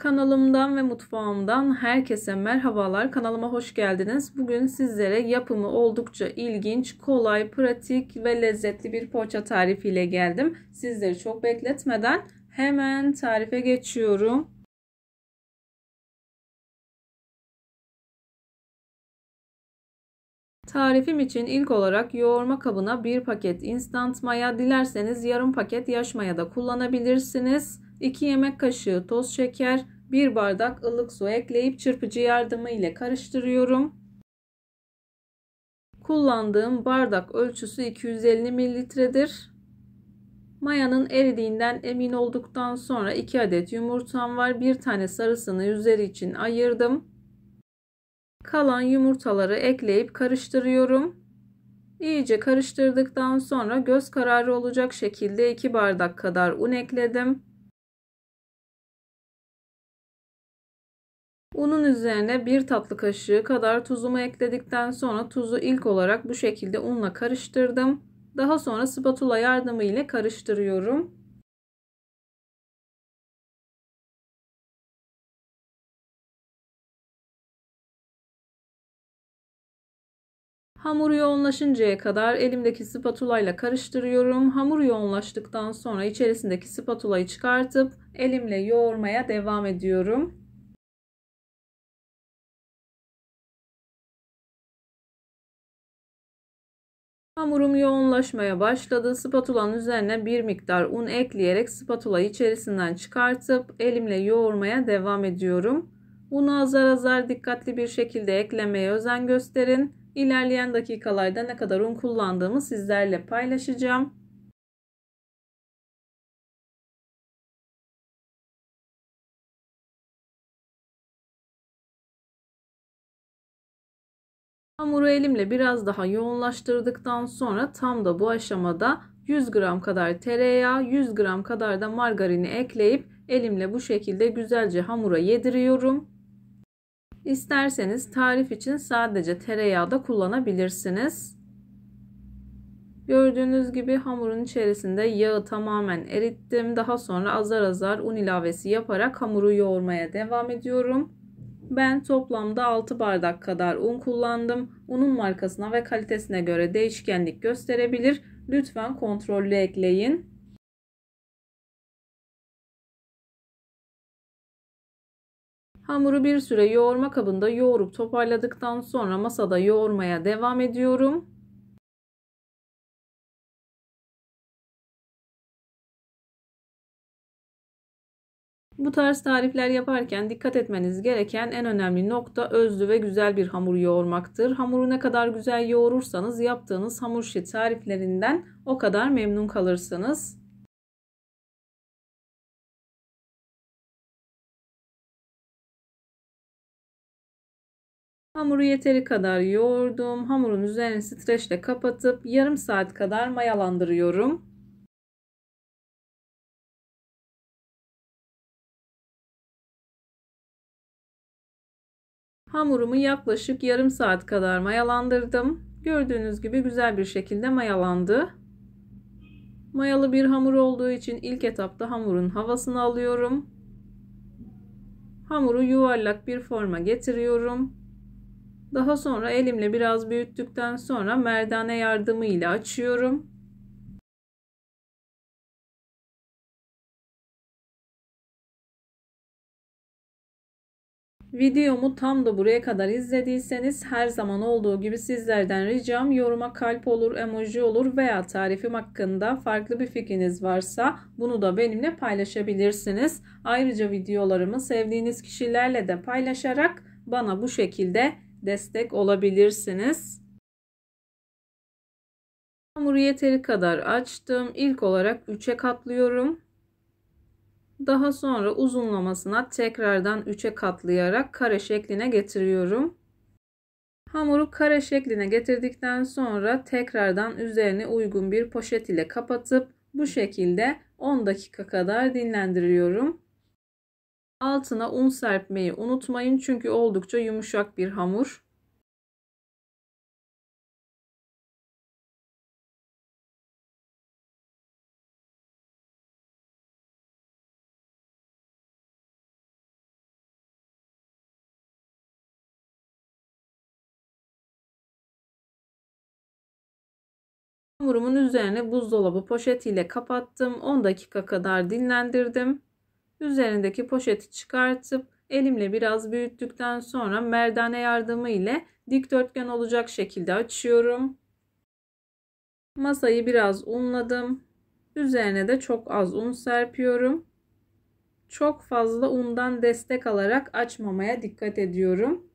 Kanalımdan ve mutfağımdan herkese merhabalar. Kanalıma hoş geldiniz. Bugün sizlere yapımı oldukça ilginç, kolay, pratik ve lezzetli bir poğaça tarifiyle geldim. Sizleri çok bekletmeden hemen tarife geçiyorum. Tarifim için ilk olarak yoğurma kabına 1 paket instant maya, dilerseniz yarım paket yaş maya da kullanabilirsiniz. 2 yemek kaşığı toz şeker, 1 bardak ılık su ekleyip çırpıcı yardımı ile karıştırıyorum. Kullandığım bardak ölçüsü 250 mililitredir. Mayanın eridiğinden emin olduktan sonra 2 adet yumurtam var. Bir tane sarısını üzeri için ayırdım. Kalan yumurtaları ekleyip karıştırıyorum. İyice karıştırdıktan sonra göz kararı olacak şekilde 2 bardak kadar un ekledim. Unun üzerine bir tatlı kaşığı kadar tuzumu ekledikten sonra tuzu ilk olarak bu şekilde unla karıştırdım. Daha sonra spatula yardımı ile karıştırıyorum. Hamur yoğunlaşıncaya kadar elimdeki spatula ile karıştırıyorum. Hamur yoğunlaştıktan sonra içerisindeki spatulayı çıkartıp elimle yoğurmaya devam ediyorum. Hamurum yoğunlaşmaya başladı. Spatulanın üzerine bir miktar un ekleyerek spatula içerisinden çıkartıp elimle yoğurmaya devam ediyorum. Unu azar azar dikkatli bir şekilde eklemeye özen gösterin. İlerleyen dakikalarda ne kadar un kullandığımı sizlerle paylaşacağım. Hamuru elimle biraz daha yoğunlaştırdıktan sonra tam da bu aşamada 100 gram kadar tereyağı, 100 gram kadar da margarini ekleyip elimle bu şekilde güzelce hamura yediriyorum. İsterseniz tarif için sadece tereyağı da kullanabilirsiniz. Gördüğünüz gibi hamurun içerisinde yağı tamamen erittim. Daha sonra azar azar un ilavesi yaparak hamuru yoğurmaya devam ediyorum. Ben toplamda 6 bardak kadar un kullandım. Unun markasına ve kalitesine göre değişkenlik gösterebilir. Lütfen kontrollü ekleyin. Hamuru bir süre yoğurma kabında yoğurup toparladıktan sonra masada yoğurmaya devam ediyorum. Bu tarz tarifler yaparken dikkat etmeniz gereken en önemli nokta özlü ve güzel bir hamur yoğurmaktır. Hamuru ne kadar güzel yoğurursanız yaptığınız hamur şi tariflerinden o kadar memnun kalırsınız. Hamuru yeteri kadar yoğurdum. Hamurun üzerini streçle kapatıp yarım saat kadar mayalandırıyorum. Hamurumu yaklaşık yarım saat kadar mayalandırdım. Gördüğünüz gibi güzel bir şekilde mayalandı. Mayalı bir hamur olduğu için ilk etapta hamurun havasını alıyorum. Hamuru yuvarlak bir forma getiriyorum. Daha sonra elimle biraz büyüttükten sonra merdane yardımıyla açıyorum. Videomu tam da buraya kadar izlediyseniz her zaman olduğu gibi sizlerden ricam yoruma kalp olur, emoji olur veya tarifim hakkında farklı bir fikriniz varsa bunu da benimle paylaşabilirsiniz. Ayrıca videolarımı sevdiğiniz kişilerle de paylaşarak bana bu şekilde destek olabilirsiniz. Hamuru yeteri kadar açtım. İlk olarak 3'e katlıyorum. Daha sonra uzunlamasına tekrardan 3'e katlayarak kare şekline getiriyorum. Hamuru kare şekline getirdikten sonra tekrardan üzerine uygun bir poşet ile kapatıp bu şekilde 10 dakika kadar dinlendiriyorum. Altına un serpmeyi unutmayın çünkü oldukça yumuşak bir hamur. Hamurumun üzerine buzdolabı poşetiyle kapattım. 10 dakika kadar dinlendirdim. Üzerindeki poşeti çıkartıp elimle biraz büyüttükten sonra merdane yardımı ile dikdörtgen olacak şekilde açıyorum. Masayı biraz unladım. Üzerine de çok az un serpiyorum. Çok fazla undan destek alarak açmamaya dikkat ediyorum.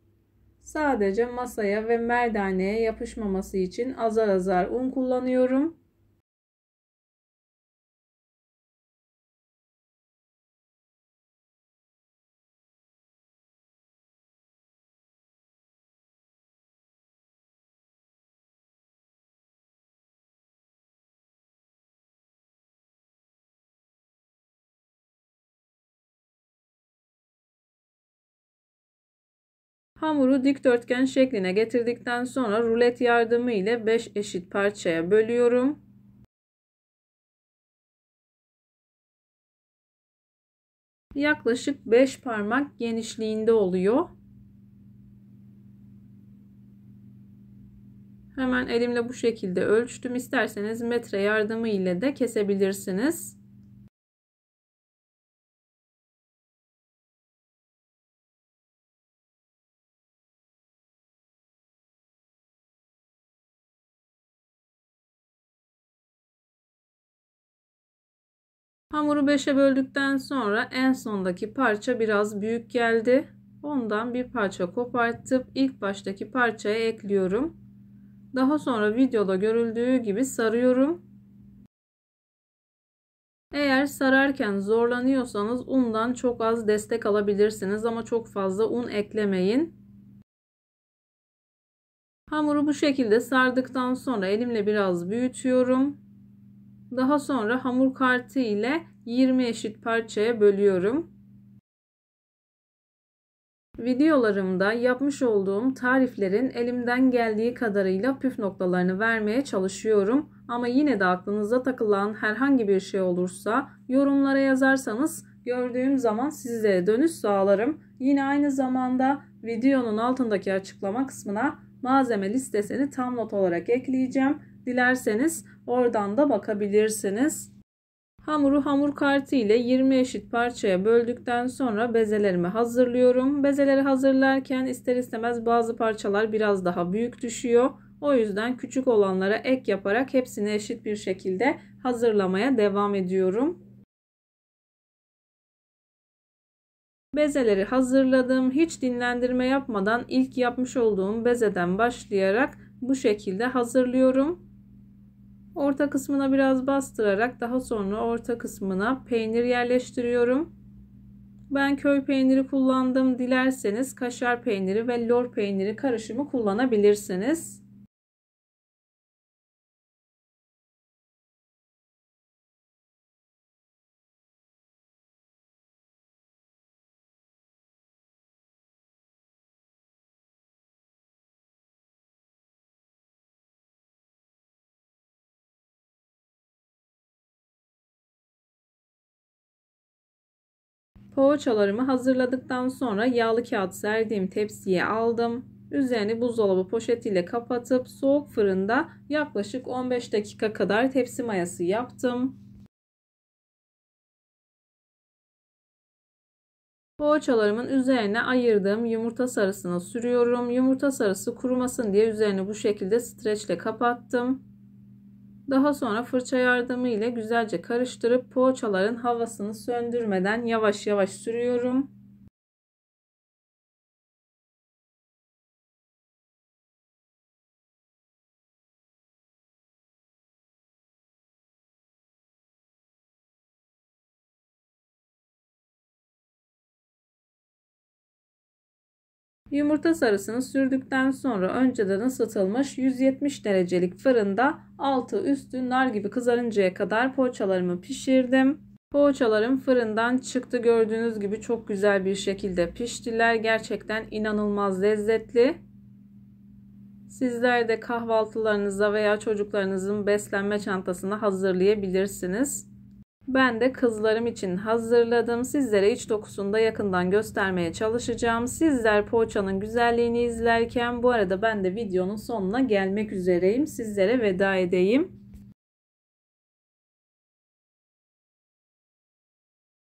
Sadece masaya ve merdaneye yapışmaması için azar azar un kullanıyorum. Hamuru dikdörtgen şekline getirdikten sonra rulet yardımı ile 5 eşit parçaya bölüyorum. Yaklaşık 5 parmak genişliğinde oluyor. Hemen elimle bu şekilde ölçtüm. İsterseniz metre yardımı ile de kesebilirsiniz. Hamuru 5'e böldükten sonra en sondaki parça biraz büyük geldi. Ondan bir parça kopartıp ilk baştaki parçaya ekliyorum. Daha sonra videoda görüldüğü gibi sarıyorum. Eğer sararken zorlanıyorsanız undan çok az destek alabilirsiniz ama çok fazla un eklemeyin. Hamuru bu şekilde sardıktan sonra elimle biraz büyütüyorum. Daha sonra hamur kartı ile 20 eşit parçaya bölüyorum. Videolarımda yapmış olduğum tariflerin elimden geldiği kadarıyla püf noktalarını vermeye çalışıyorum. Ama yine de aklınıza takılan herhangi bir şey olursa yorumlara yazarsanız gördüğüm zaman size dönüş sağlarım. Yine aynı zamanda videonun altındaki açıklama kısmına malzeme listesini tam not olarak ekleyeceğim. Dilerseniz Oradan da bakabilirsiniz. Hamuru hamur kartı ile 20 eşit parçaya böldükten sonra bezelerimi hazırlıyorum. Bezeleri hazırlarken ister istemez bazı parçalar biraz daha büyük düşüyor. O yüzden küçük olanlara ek yaparak hepsini eşit bir şekilde hazırlamaya devam ediyorum. Bezeleri hazırladım. Hiç dinlendirme yapmadan ilk yapmış olduğum bezeden başlayarak bu şekilde hazırlıyorum. Orta kısmına biraz bastırarak daha sonra orta kısmına peynir yerleştiriyorum. Ben köy peyniri kullandım. Dilerseniz kaşar peyniri ve lor peyniri karışımı kullanabilirsiniz. Poğaçalarımı hazırladıktan sonra yağlı kağıt serdiğim tepsiye aldım. Üzerini buzdolabı poşetiyle kapatıp soğuk fırında yaklaşık 15 dakika kadar tepsi mayası yaptım. Poğaçalarımın üzerine ayırdığım yumurta sarısını sürüyorum. Yumurta sarısı kurumasın diye üzerini bu şekilde streçle kapattım. Daha sonra fırça yardımı ile güzelce karıştırıp poğaçaların havasını söndürmeden yavaş yavaş sürüyorum. Yumurta sarısını sürdükten sonra önceden ısıtılmış 170 derecelik fırında altı üstü nar gibi kızarıncaya kadar poğaçalarımı pişirdim. Poğaçalarım fırından çıktı gördüğünüz gibi çok güzel bir şekilde piştiler. Gerçekten inanılmaz lezzetli. Sizler de kahvaltılarınıza veya çocuklarınızın beslenme çantasına hazırlayabilirsiniz. Ben de kızlarım için hazırladım. Sizlere iç dokusunda yakından göstermeye çalışacağım. Sizler poğaçanın güzelliğini izlerken bu arada ben de videonun sonuna gelmek üzereyim. Sizlere veda edeyim.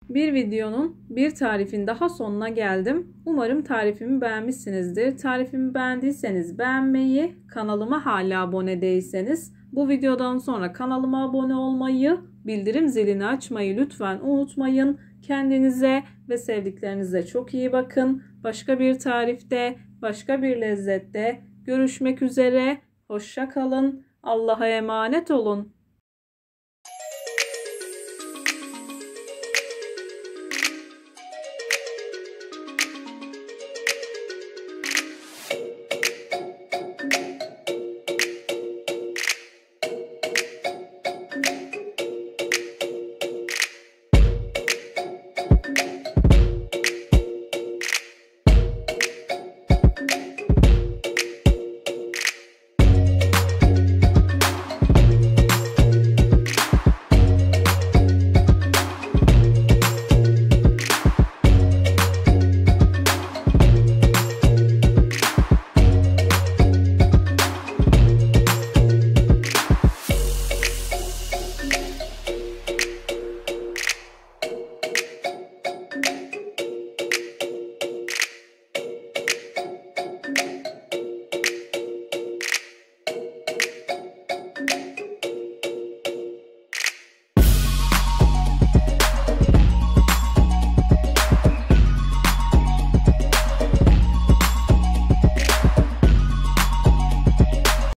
Bir videonun bir tarifin daha sonuna geldim. Umarım tarifimi beğenmişsinizdir. Tarifimi beğendiyseniz beğenmeyi, kanalıma hala abone değilseniz bu videodan sonra kanalıma abone olmayı, bildirim zilini açmayı lütfen unutmayın. Kendinize ve sevdiklerinize çok iyi bakın. Başka bir tarifte, başka bir lezzette görüşmek üzere. Hoşça kalın. Allah'a emanet olun.